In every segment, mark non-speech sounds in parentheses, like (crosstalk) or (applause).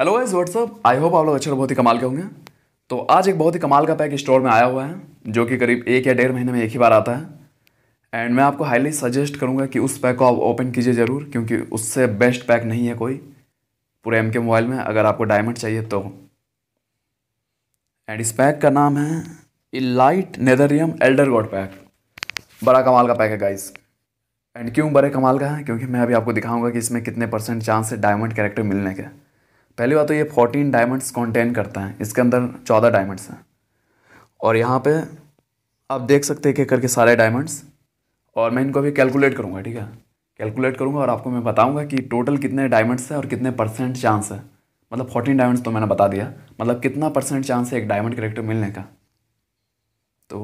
Hello guys what's up I hope आप लोग अच्छे बहुत ही कमाल के होंगे तो आज एक बहुत ही कमाल का पैक स्टोर में आया हुआ है जो कि करीब एक या डेढ़ महीने में एक ही बार आता है एंड मैं आपको हाईली सजेस्ट करूंगा कि उस पैक को आप ओपन कीजिए ज़रूर क्योंकि उससे बेस्ट पैक नहीं है कोई पूरे एम के मोबाइल में अगर आपको डायमंड चाहिए तो एंड इस पैक का नाम है elite netherium elder god pack बड़ा कमाल का पैक है गाइस एंड क्यों बड़े कमाल का है क्योंकि मैं अभी आपको दिखाऊंगा कि इसमें कितने परसेंट चांस है डायमंड कैरेक्टर मिलने के पहली बात तो ये फोर्टीन डायमंड्स कॉन्टेन करता है इसके अंदर चौदह डायमंड्स हैं और यहाँ पे आप देख सकते हैं एक करके सारे डायमंड्स और मैं इनको अभी कैलकुलेट करूँगा ठीक है कैलकुलेट करूँगा और आपको मैं बताऊँगा कि टोटल कितने डायमंड्स हैं और कितने परसेंट चांस है मतलब फोर्टीन डायमंड्स तो मैंने बता दिया मतलब कितना परसेंट चांस है एक डायमंड करेक्टर मिलने का तो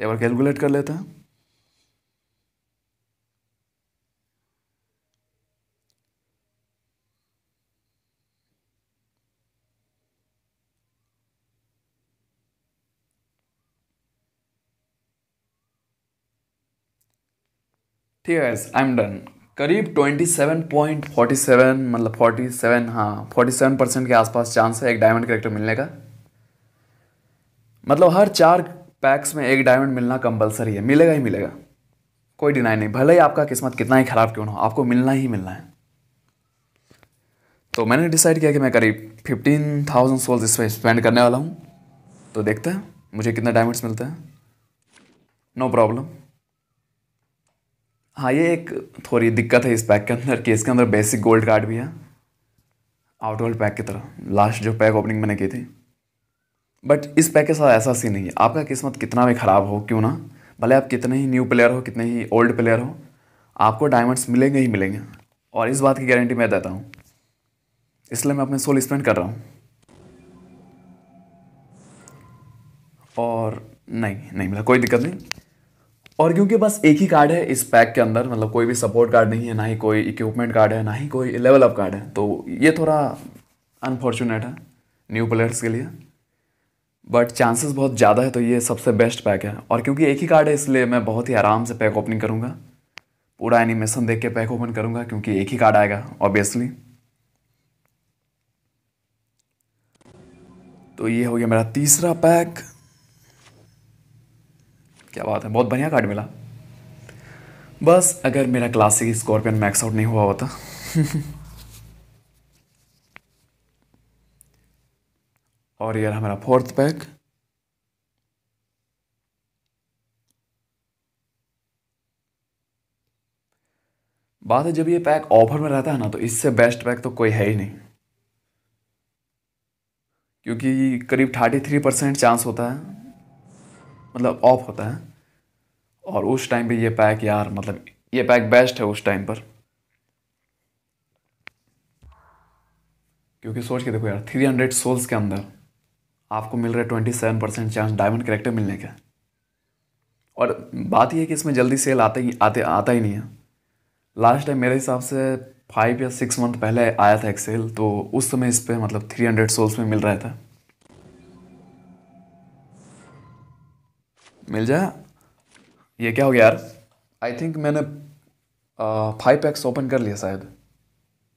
एक बार कैलकुलेट कर लेते हैं ठीक है आई एम डन करीब 27.47 मतलब 47 हाँ 47 परसेंट के आसपास चांस है एक डायमंड करेक्टर मिलने का मतलब हर चार पैक्स में एक डायमंड मिलना कंपलसरी है मिलेगा ही मिलेगा कोई डिनाई नहीं भले ही आपका किस्मत कितना ही ख़राब क्यों ना हो आपको मिलना ही मिलना है तो मैंने डिसाइड किया कि मैं करीब फिफ्टीन थाउजेंड सोल्स इस पर स्पेंड करने वाला हूँ तो देखते हैं मुझे कितना डायमंड्स मिलते हैं नो प्रॉब्लम हाँ ये एक थोड़ी दिक्कत है इस पैक के अंदर कि इसके अंदर बेसिक गोल्ड कार्ड भी है आउट वर्ल्ड पैक की तरह लास्ट जो पैक ओपनिंग मैंने की थी बट इस पैक के साथ ऐसा सीन नहीं है आपका किस्मत कितना भी ख़राब हो क्यों ना भले आप कितने ही न्यू प्लेयर हो कितने ही ओल्ड प्लेयर हो आपको डायमंड्स मिलेंगे ही मिलेंगे और इस बात की गारंटी मैं देता हूँ इसलिए मैं अपने सोल स्पेंड कर रहा हूँ और नहीं नहीं मिला कोई दिक्कत नहीं और क्योंकि बस एक ही कार्ड है इस पैक के अंदर मतलब कोई भी सपोर्ट कार्ड नहीं है ना ही कोई इक्विपमेंट कार्ड है ना ही कोई लेवल अप कार्ड है तो ये थोड़ा अनफॉर्चुनेट है न्यू प्लेयर्स के लिए बट चांसेस बहुत ज़्यादा है तो ये सबसे बेस्ट पैक है और क्योंकि एक ही कार्ड है इसलिए मैं बहुत ही आराम से पैक ओपनिंग करूँगा पूरा एनिमेशन देख के पैक ओपन करूँगा क्योंकि एक ही कार्ड आएगा ऑब्वियसली तो ये हो गया मेरा तीसरा पैक क्या बात है बहुत बढ़िया कार्ड मिला बस अगर मेरा क्लासिक स्कॉर्पियन मैक्स आउट नहीं हुआ होता (laughs) और यार हमारा फोर्थ पैक बात है जब ये पैक ऑफर में रहता है ना तो इससे बेस्ट पैक तो कोई है ही नहीं क्योंकि करीब थर्टी थ्री परसेंट चांस होता है मतलब ऑफ होता है और उस टाइम पे ये पैक यार मतलब ये पैक बेस्ट है उस टाइम पर क्योंकि सोच के देखो यार थ्री हंड्रेड सोल्स के अंदर आपको मिल रहा है twenty seven percent chance diamond character मिलने का और बात यह है कि इसमें जल्दी सेल आते ही आते आता ही नहीं है लास्ट टाइम मेरे हिसाब से फाइव या सिक्स मंथ पहले आया था एक सेल तो उस समय इस पर मतलब थ्री हंड्रेड सोल्स में मिल रहा था मिल जाए ये क्या हो गया यार आई थिंक मैंने फाइव पैक्स ओपन कर लिया शायद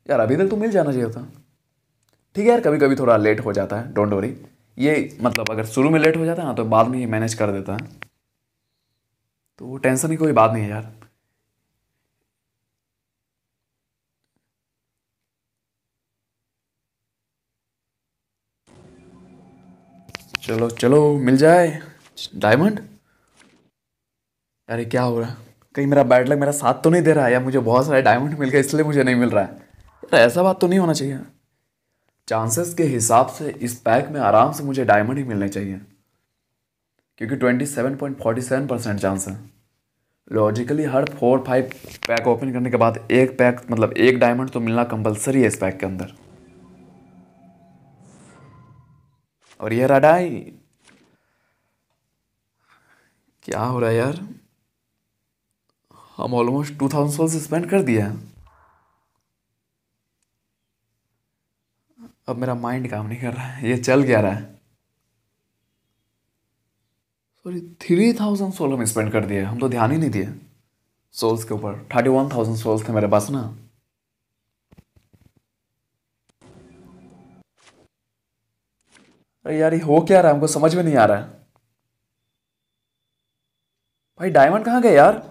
यार अभी तक तो मिल जाना चाहिए था ठीक है यार कभी कभी थोड़ा लेट हो जाता है डोंट वरी ये मतलब अगर शुरू में लेट हो जाता है ना तो बाद में ये मैनेज कर देता है तो टेंशन की कोई बात नहीं है यार चलो चलो मिल जाए डायमंड अरे क्या हो रहा है कहीं मेरा बैड लक मेरा साथ तो नहीं दे रहा है या मुझे बहुत सारे डायमंड मिल गए इसलिए मुझे नहीं मिल रहा है यार ऐसा बात तो नहीं होना चाहिए चांसेस के हिसाब से इस पैक में आराम से मुझे डायमंड ही मिलने चाहिए क्योंकि twenty seven point forty seven percent chance है लॉजिकली हर फोर फाइव पैक ओपन करने के बाद एक पैक मतलब एक डायमंड तो मिलना कंपलसरी है इस पैक के अंदर और ये रडाई क्या हो रहा है यार हम almost two thousand souls spend कर दिए है अब मेरा माइंड काम नहीं कर रहा है ये चल क्या रहा है सॉरी थ्री थाउजेंड सोल हम स्पेंड कर दिए हम तो ध्यान ही नहीं दिए सोल्स के ऊपर थर्टी वन थाउजेंड सोल्स थे मेरे पास ना अरे यार ये हो क्या रहा है हमको समझ में नहीं आ रहा है भाई डायमंड कहाँ गए यार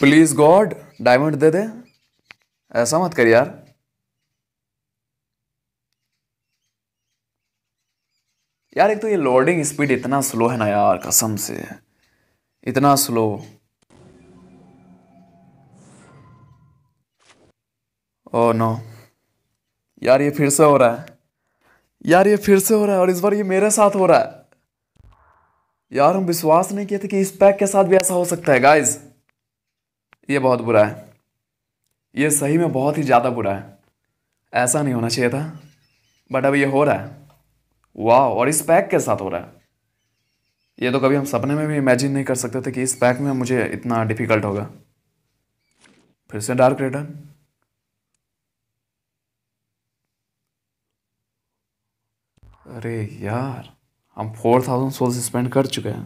प्लीज गॉड डायमंड दे दे ऐसा मत कर यार यार एक तो ये लोडिंग स्पीड इतना स्लो है ना यार कसम से इतना स्लो ओ नो यार ये फिर से हो रहा है यार ये फिर से हो रहा है और इस बार ये मेरे साथ हो रहा है यार हम विश्वास नहीं किए थे कि इस पैक के साथ भी ऐसा हो सकता है गाइज़ ये बहुत बुरा है ये सही में बहुत ही ज़्यादा बुरा है ऐसा नहीं होना चाहिए था बट अब ये हो रहा है वाह और इस पैक के साथ हो रहा है ये तो कभी हम सपने में भी इमेजिन नहीं कर सकते थे कि इस पैक में मुझे इतना डिफ़िकल्ट होगा फिर से डार्क रिटर्न अरे यार हम फोर थाउजेंड सोल्स स्पेंड कर चुके हैं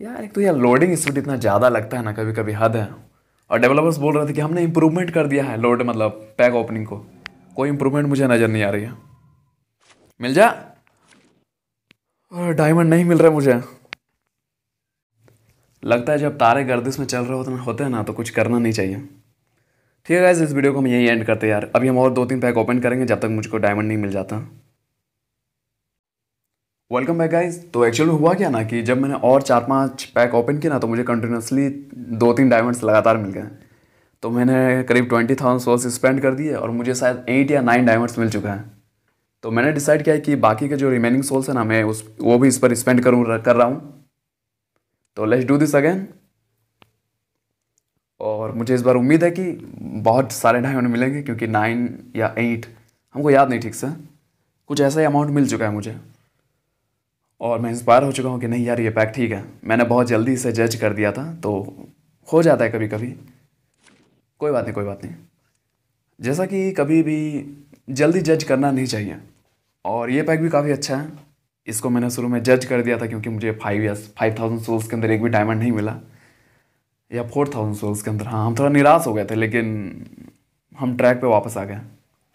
यार एक तो यार लोडिंग स्पीड इतना ज़्यादा लगता है ना कभी कभी हद है और डेवलपर्स बोल रहे थे कि हमने इम्प्रूवमेंट कर दिया है लोड मतलब पैक ओपनिंग को कोई इम्प्रूवमेंट मुझे नज़र नहीं आ रही है मिल जा और डायमंड नहीं मिल रहा मुझे लगता है जब तारे गर्दिश में चल रहे होते होते हैं ना तो कुछ करना नहीं चाहिए ठीक है इस वीडियो को हम यही एंड करते हैं यार अभी हम और दो तीन पैक ओपन करेंगे जब तक मुझको डायमंड नहीं मिल जाता वेलकम बैक गाइज तो एक्चुअल में हुआ क्या ना कि जब मैंने और चार पांच पैक ओपन किया ना तो मुझे कंटिन्यूसली दो तीन डायमंड्स लगातार मिल गए तो मैंने करीब ट्वेंटी थाउजेंड सोल्स स्पेंड कर दिए और मुझे शायद एट या नाइन डायमंड्स मिल चुका है तो मैंने डिसाइड किया है कि बाकी के जो रिमेनिंग सोल्स हैं ना मैं उस वो भी इस पर स्पेंड करूँ कर रहा हूँ तो लेट्स डू दिस अगेन और मुझे इस बार उम्मीद है कि बहुत सारे डायमंड मिलेंगे क्योंकि नाइन या एट हमको याद नहीं ठीक से कुछ ऐसा ही अमाउंट मिल चुका है मुझे और मैं इंस्पायर हो चुका हूँ कि नहीं यार ये पैक ठीक है मैंने बहुत जल्दी इसे जज कर दिया था तो हो जाता है कभी कभी कोई बात नहीं कोई बात नहीं जैसा कि कभी भी जल्दी जज करना नहीं चाहिए और ये पैक भी काफ़ी अच्छा है इसको मैंने शुरू में जज कर दिया था क्योंकि मुझे फाइव या फाइव थाउजेंड सोल्स के अंदर एक भी डायमंड नहीं मिला या फोर थाउजेंड सोल्स के अंदर हाँ हम थोड़ा निराश हो गए थे लेकिन हम ट्रैक पे वापस आ गए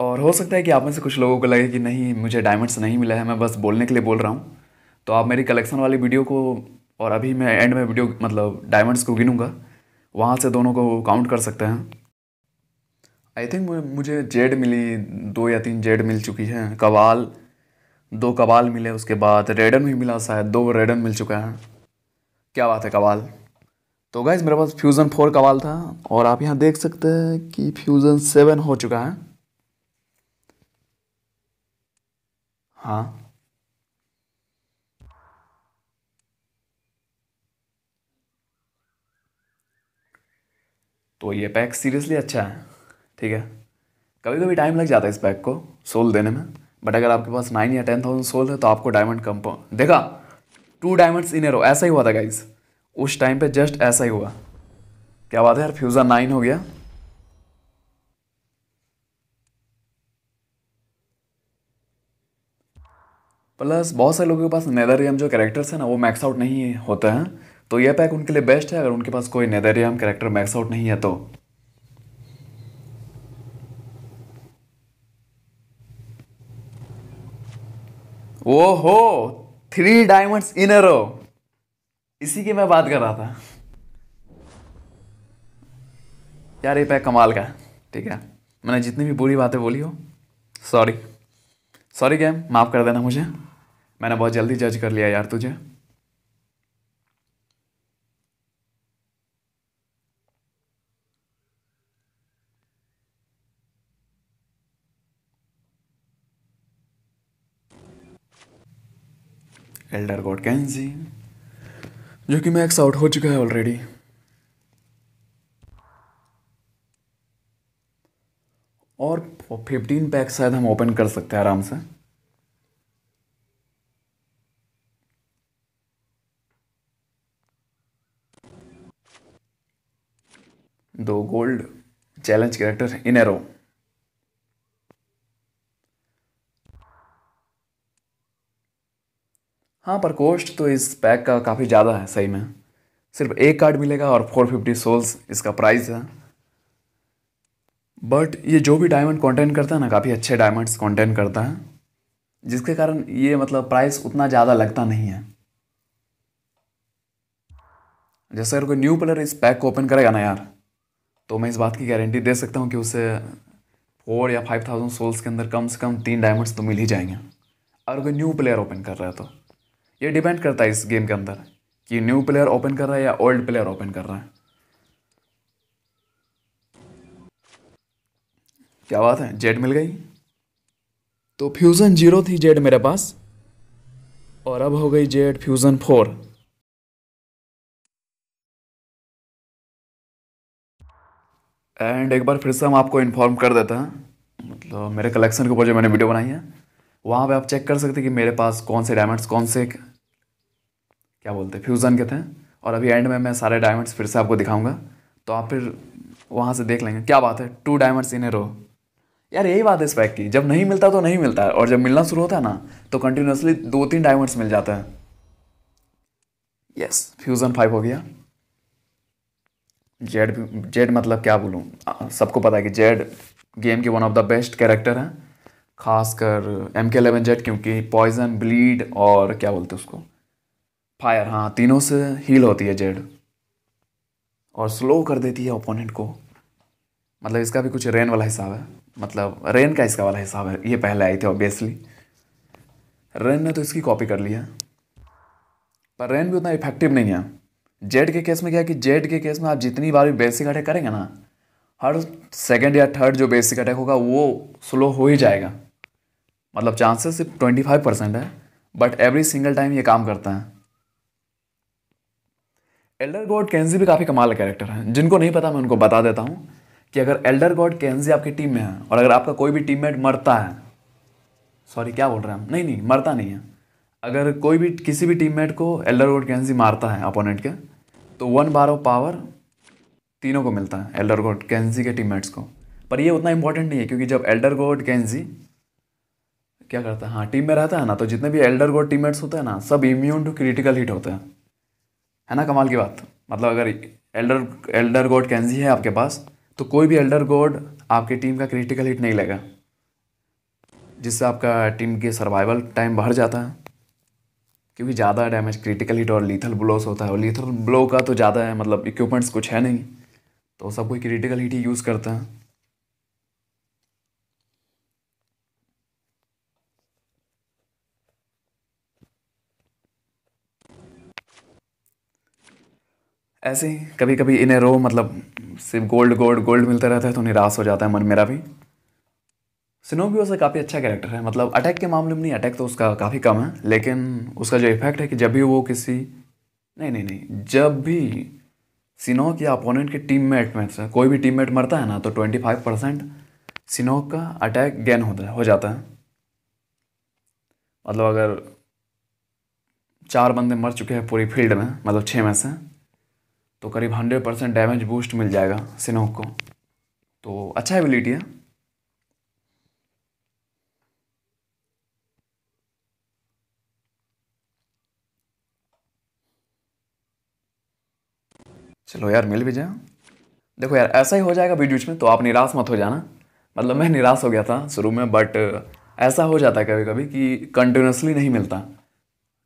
और हो सकता है कि आप में से कुछ लोगों को लगे कि नहीं मुझे डायमंड्स नहीं मिला है मैं बस बोलने के लिए बोल रहा हूँ तो आप मेरी कलेक्शन वाली वीडियो को और अभी मैं एंड में वीडियो मतलब डायमंड्स को गिनूँगा वहाँ से दोनों को काउंट कर सकते हैं आई थिंक मुझे जेड मिली दो या तीन जेड मिल चुकी है कवाल दो कवाल मिले उसके बाद रेडन भी मिला शायद दो रेडन मिल चुका है क्या बात है कवाल तो गाइज मेरे पास फ्यूज़न फोर कवाल था और आप यहाँ देख सकते हैं कि फ्यूज़न सेवन हो चुका है हाँ तो ये पैक सीरियसली अच्छा है ठीक है कभी कभी टाइम लग जाता है इस पैक को सोल देने में बट अगर आपके पास नाइन या टेन थाउजेंड सोल है तो आपको डायमंड कम देखा टू डायमंड्स इन एरो ऐसा ही हुआ था गाइज उस टाइम पे जस्ट ऐसा ही हुआ क्या बात है यार फ्यूजर नाइन हो गया प्लस बहुत सारे लोगों के पास नेदर जो कैरेक्टर्स हैं ना वो मैक्स आउट नहीं होते हैं तो यह पैक उनके लिए बेस्ट है अगर उनके पास कोई नेदरियाम करेक्टर मैक्स आउट नहीं है तो ओ हो थ्री डायमंड्स इन रो इसी की मैं बात कर रहा था यार ये पैक कमाल का ठीक है मैंने जितनी भी बुरी बातें बोली हो सॉरी सॉरी गैम माफ़ कर देना मुझे मैंने बहुत जल्दी जज कर लिया यार तुझे एल्डर गॉड कैंजी जो कि मैक्स आउट हो चुका है ऑलरेडी और फिफ्टीन पैक शायद हम ओपन कर सकते हैं आराम से दो गोल्ड चैलेंज कैरेक्टर इन एरो हाँ पर कोस्ट तो इस पैक का काफ़ी ज़्यादा है सही में सिर्फ एक कार्ड मिलेगा और फोर फिफ्टी सोल्स इसका प्राइस है बट ये जो भी डायमंड कॉन्टेंट करता है ना काफ़ी अच्छे डायमंड्स कॉन्टेंट करता है जिसके कारण ये मतलब प्राइस उतना ज़्यादा लगता नहीं है जैसे अगर कोई न्यू प्लेयर इस पैक को ओपन करेगा ना यार तो मैं इस बात की गारंटी दे सकता हूँ कि उसे फोर या फाइव थाउजेंड सोल्स के अंदर कम से कम तीन डायमंड्स तो मिल ही जाएंगे अगर कोई न्यू प्लेयर ओपन कर रहा है तो ये डिपेंड करता है इस गेम के अंदर कि न्यू प्लेयर ओपन कर रहा है या ओल्ड प्लेयर ओपन कर रहा है क्या बात है जेड मिल गई तो फ्यूज़न जीरो थी जेड मेरे पास और अब हो गई जेड फ्यूज़न फोर एंड एक बार फिर से हम आपको इन्फॉर्म कर देते हैं मतलब मेरे कलेक्शन के ऊपर जो मैंने वीडियो बनाई है वहाँ पे आप चेक कर सकते हैं कि मेरे पास कौन से डायमंड्स कौन से क्या बोलते हैं फ्यूज़न कहते हैं और अभी एंड में मैं सारे डायमंड्स फिर से आपको दिखाऊंगा तो आप फिर वहाँ से देख लेंगे क्या बात है टू डायमंड्स इन ए रो यार यही बात है इस पैक की जब नहीं मिलता तो नहीं मिलता है और जब मिलना शुरू होता है ना तो कंटिन्यूसली दो तीन डायमंड्स मिल जाता है यस फ्यूज़न फाइव हो गया जेड जेड मतलब क्या बोलूँ सबको पता है कि जेड गेम की one of the best character हैं खासकर एम के एलेवन जेड क्योंकि पॉइजन ब्लीड और क्या बोलते हैं उसको फायर हाँ तीनों से हील होती है जेड और स्लो कर देती है ओपोनेंट को मतलब इसका भी कुछ रेन वाला हिसाब है मतलब रेन का इसका वाला हिसाब है ये पहले आई थी ऑब्वियसली रेन ने तो इसकी कॉपी कर लिया पर रेन भी उतना इफेक्टिव नहीं है जेड के केस में क्या है कि जेड के केस में आप जितनी बार भी बेसिक अटैक करेंगे ना हर सेकेंड या थर्ड जो बेसिक अटैक होगा वो स्लो हो ही जाएगा मतलब चांसेस सिर्फ ट्वेंटी फाइव परसेंट है बट एवरी सिंगल टाइम ये काम करता है एल्डर गॉड कैंजी भी काफ़ी कमाल कैरेक्टर है जिनको नहीं पता मैं उनको बता देता हूँ कि अगर एल्डर गॉड कैंजी आपकी टीम में है और अगर आपका कोई भी टीममेट मरता है सॉरी क्या बोल रहे हैं हम नहीं नहीं मरता नहीं है अगर कोई भी किसी भी टीममेट को एल्डर गॉड कैंजी मारता है अपोनेंट के तो वन बार ऑफ पावर तीनों को मिलता है एल्डर गॉड कैंजी के टीम को पर ये उतना इंपॉर्टेंट नहीं है क्योंकि जब एल्डर गॉड कैंजी क्या करता है हाँ टीम में रहता है ना तो जितने भी एल्डर गॉड टीममेट्स होते हैं ना सब इम्यून टू क्रिटिकल हिट होते हैं है ना कमाल की बात मतलब अगर एल्डर एल्डर गोड कैंजी है आपके पास तो कोई भी एल्डर गोड आपकी टीम का क्रिटिकल हिट नहीं लेगा जिससे आपका टीम के सर्वाइवल टाइम बढ़ जाता है क्योंकि ज़्यादा डैमेज क्रिटिकल हिट और लीथल ब्लोस होता है और लीथल ब्लो का तो ज़्यादा है मतलब इक्विपमेंट्स कुछ है नहीं तो सब कोई क्रिटिकल हिट ही यूज़ करता है ऐसे ही कभी कभी इन्हें रो मतलब सिर्फ गोल्ड गोल्ड गोल्ड मिलता रहता है तो निराश हो जाता है मन मेरा भी भी से काफ़ी अच्छा कैरेक्टर है मतलब अटैक के मामले में नहीं अटैक तो उसका काफ़ी कम है लेकिन उसका जो इफेक्ट है कि जब भी वो किसी नहीं नहीं नहीं जब भी सिनोक या अपोनेंट के टीममेट में से कोई भी टीममेट मरता है ना तो ट्वेंटी फाइव परसेंट सिनोक का अटैक गेन होता है हो जाता है मतलब अगर चार बंदे मर चुके हैं पूरी फील्ड में मतलब छः में से तो करीब हंड्रेड परसेंट डैमेज बूस्ट मिल जाएगा सिनोक को तो अच्छा एबिलिटी है चलो यार मिल भी जाए देखो यार ऐसा ही हो जाएगा बीच बीच में तो आप निराश मत हो जाना मतलब मैं निराश हो गया था शुरू में बट ऐसा हो जाता है कभी कभी कि कंटिन्यूसली नहीं मिलता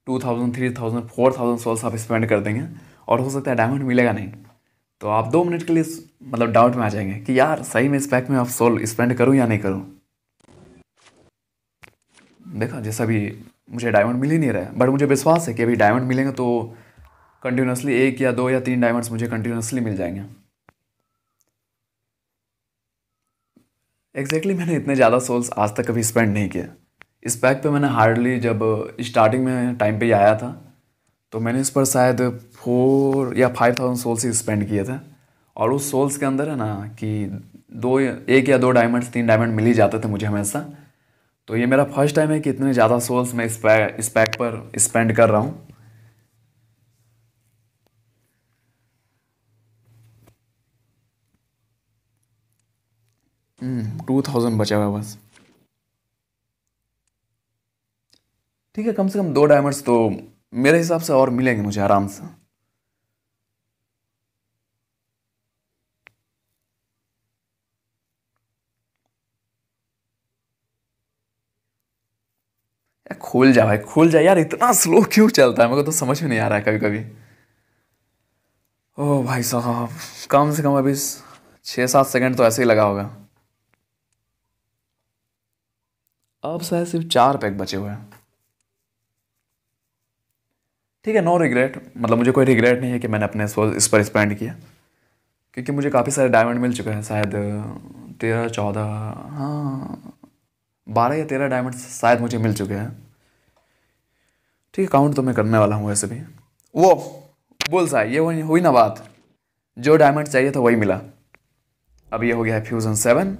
two thousand three thousand four thousand souls आप स्पेंड कर देंगे और हो सकता है डायमंड मिलेगा नहीं तो आप दो मिनट के लिए मतलब डाउट में आ जाएंगे कि यार सही में इस पैक में आप सोल स्पेंड करूँ या नहीं करूँ देखा जैसा भी मुझे डायमंड मिल ही नहीं रहा है बट मुझे विश्वास है कि अभी डायमंड मिलेंगे तो कंटिन्यूसली एक या दो या तीन डायमंड्स मुझे कंटिन्यूसली मिल जाएंगे एग्जैक्टली exactly मैंने इतने ज़्यादा सोल्स आज तक कभी स्पेंड नहीं किया इस पैक पे मैंने हार्डली जब स्टार्टिंग में टाइम पे ही आया था तो मैंने इस पर शायद फोर या फाइव थाउजेंड सोल्स ही स्पेंड किए थे और उस सोल्स के अंदर है ना कि दो एक या दो डायमंड तीन डायमंड मिल ही जाते थे मुझे हमेशा तो ये मेरा फर्स्ट टाइम है कि इतने ज़्यादा सोल्स मैं इस पैक इस पैक पर स्पेंड कर रहा हूँ टू हम्म, थाउजेंड बचा हुआ बस ठीक है कम से कम दो डायमंड्स तो मेरे हिसाब से और मिलेंगे मुझे आराम से खुल जा भाई खुल जा यार इतना स्लो क्यों चलता है मेरे को तो समझ में नहीं आ रहा है कभी कभी ओह भाई साहब कम से कम अभी छः सात सेकंड तो ऐसे ही लगा होगा अब शायद सिर्फ चार पैक बचे हुए हैं ठीक है नो रिग्रेट मतलब मुझे कोई रिग्रेट नहीं है कि मैंने अपने इस पर स्पेंड किया क्योंकि मुझे काफ़ी सारे डायमंड मिल चुके हैं शायद तेरह चौदह हाँ बारह या तेरह डायमंड शायद मुझे मिल चुके हैं ठीक है काउंट तो मैं करने वाला हूँ वैसे भी वो बोल सा ये हुई, हुई ना बात जो डायमंड चाहिए था वही मिला अब ये हो गया है फ्यूज़न सेवन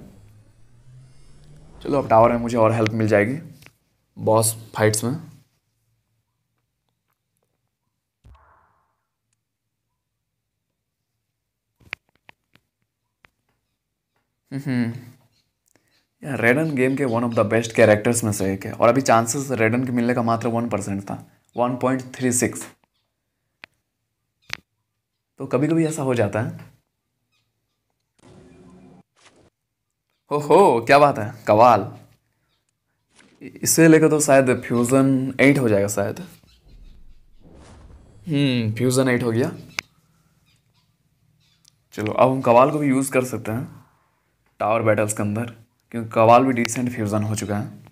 चलो अब टावर में मुझे और हेल्प मिल जाएगी बॉस फाइट्स में हम्म, हम्म। रेडन गेम के one of the best characters में से एक है और अभी चांसेस रेडन के मिलने का मात्र वन परसेंट था वन पॉइंट थ्री सिक्स तो कभी कभी ऐसा हो जाता है हो हो क्या बात है कवाल इसे लेकर तो शायद फ्यूज़न एट हो जाएगा शायद हम्म फ्यूज़न एट हो गया चलो अब हम कवाल को भी यूज़ कर सकते हैं टावर बैटल्स के अंदर क्योंकि कवाल भी डिसेंट फ्यूज़न हो चुका है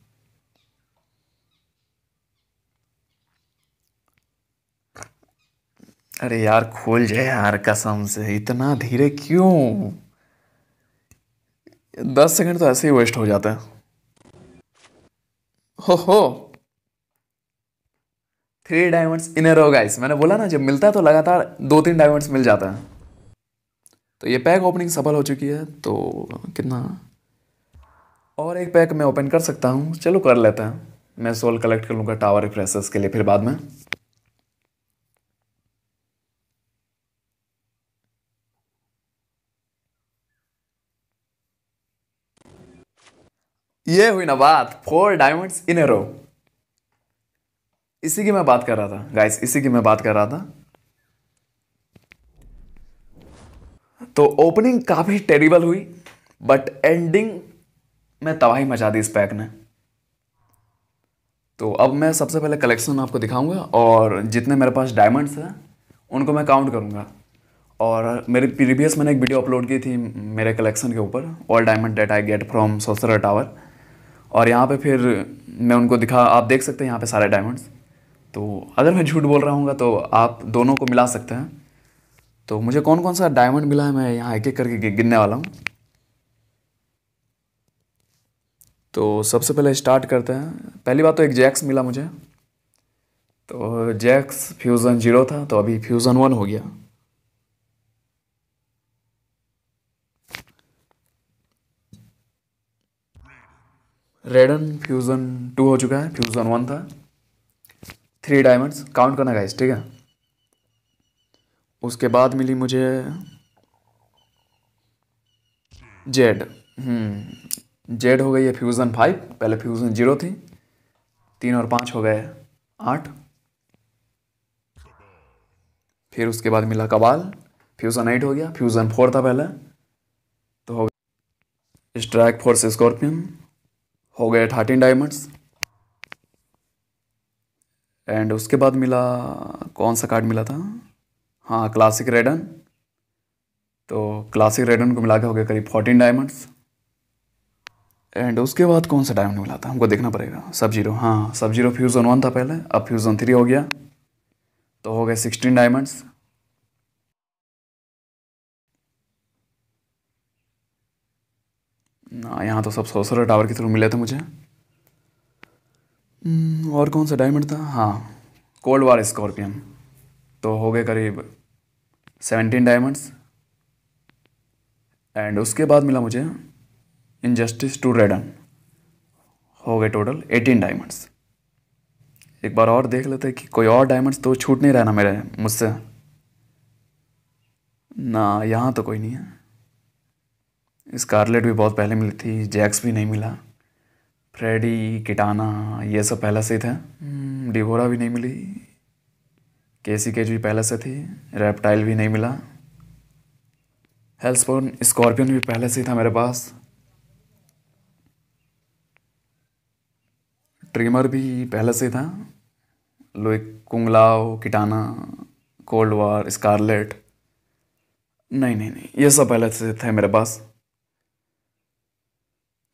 अरे यार खोल जाए यार कसम से इतना धीरे क्यों दस सेकंड तो ऐसे ही वेस्ट हो जाता है हो हो three diamonds in row guys मैंने बोला ना जब मिलता है तो लगातार दो तीन डायमंड्स मिल जाता है तो ये पैक ओपनिंग सफल हो चुकी है तो कितना और एक पैक मैं ओपन कर सकता हूँ चलो कर लेते हैं मैं सोल कलेक्ट कर लूँगा टावर रिफ्रेशर्स के लिए फिर बाद में ये हुई ना बात फोर डायमंड्स इन ए रो इसी की मैं बात कर रहा था गाइस इसी की मैं बात कर रहा था तो ओपनिंग काफ़ी टेरिबल हुई बट एंडिंग मैं तबाही मचा दी इस पैक ने तो अब मैं सबसे पहले कलेक्शन आपको दिखाऊंगा और जितने मेरे पास डायमंड्स हैं उनको मैं काउंट करूंगा और मेरी प्रीवियस मैंने एक वीडियो अपलोड की थी मेरे कलेक्शन के ऊपर all diamond that I get from सोसरा टावर और यहाँ पे फिर मैं उनको दिखा आप देख सकते हैं यहाँ पे सारे डायमंड्स तो अगर मैं झूठ बोल रहा हूँ तो आप दोनों को मिला सकते हैं तो मुझे कौन कौन सा डायमंड मिला है मैं यहाँ एक एक करके गिनने वाला हूँ तो सबसे पहले स्टार्ट करते हैं पहली बात तो एक जैक्स मिला मुझे तो जैक्स फ्यूज़न जीरो था तो अभी फ्यूज़न वन हो गया रेडन फ्यूज़न टू हो चुका है फ्यूज़न वन था थ्री डायमंड्स काउंट करना गाइस ठीक है उसके बाद मिली मुझे जेड जेड हो गई है फ्यूज़न फाइव पहले फ्यूज़न जीरो थी तीन और पाँच हो गए आठ फिर उसके बाद मिला कबाल फ्यूज़न एट हो गया फ्यूज़न फोर था पहले तो हो गया स्ट्राइक फोर्स स्कॉर्पियन हो गए थर्टीन डायमंड्स एंड उसके बाद मिला कौन सा कार्ड मिला था हाँ क्लासिक रेडन तो क्लासिक रेडन को मिला के हो गया करीब फोर्टीन डायमंड्स एंड उसके बाद कौन सा डायमंड मिला था हमको देखना पड़ेगा सब जीरो हाँ सब जीरो फ्यूज़न वन था पहले अब फ्यूज़न थ्री हो गया तो हो गए सिक्सटीन डायमंड्स ना यहाँ तो सब सोसर टावर के थ्रू मिले थे मुझे हम्म, और कौन सा डायमंड था हाँ कोल्ड वार स्कॉर्पियन तो हो गए करीब सेवनटीन डायमंड्स एंड उसके बाद मिला मुझे इनजस्टिस टू रेडन हो गए टोटल एटीन डायमंड्स एक बार और देख लेते हैं कि कोई और डायमंड्स तो छूट नहीं रहा ना मेरे मुझसे ना यहाँ तो कोई नहीं है स्कारलेट भी बहुत पहले मिली थी जैक्स भी नहीं मिला फ्रेडी किटाना ये सब पहले से ही थे डिवोरा हम्म, भी नहीं मिली केसी केज भी पहले से थी रेप्टाइल भी नहीं मिला हेल्सपोन स्कॉर्पियन भी पहले से ही था मेरे पास ट्रिमर भी पहले से था एक कुंगलाव किटाना कोल्ड वार स्कारलेट नहीं नहीं नहीं ये सब पहले से थे मेरे पास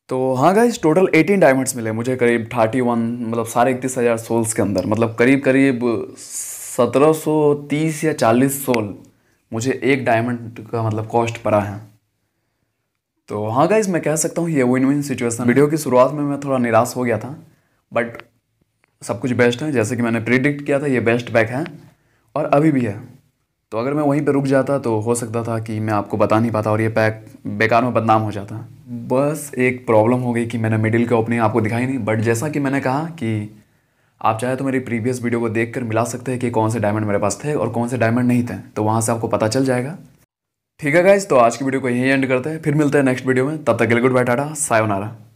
तो हाँ गाइज टोटल एटीन डायमंड्स मिले मुझे करीब थर्टी वन मतलब साढ़े इकतीस हज़ार सोल्स के अंदर मतलब करीब करीब सत्रह सौ तीस या चालीस सोल मुझे एक डायमंड का मतलब कॉस्ट पड़ा है तो हाँ गाइज मैं कह सकता हूँ ये विन विन सिचुएसन वीडियो की शुरुआत में मैं थोड़ा निराश हो गया था बट सब कुछ बेस्ट है जैसे कि मैंने प्रिडिक्ट किया था ये बेस्ट बैक है और अभी भी है तो अगर मैं वहीं पर रुक जाता तो हो सकता था कि मैं आपको बता नहीं पाता और ये पैक बेकार में बदनाम हो जाता बस एक प्रॉब्लम हो गई कि मैंने मिडिल की ओपनिंग आपको दिखाई नहीं बट जैसा कि मैंने कहा कि आप चाहे तो मेरी प्रीवियस वीडियो को देख कर मिला सकते हैं कि कौन से डायमंड मेरे पास थे और कौन से डायमंड नहीं थे तो वहाँ से आपको पता चल जाएगा ठीक है गाइज तो आज की वीडियो को यहीं एंड करते हैं फिर मिलते हैं नेक्स्ट वीडियो में तब तक गिल गुड बाय टाटा सायोनारा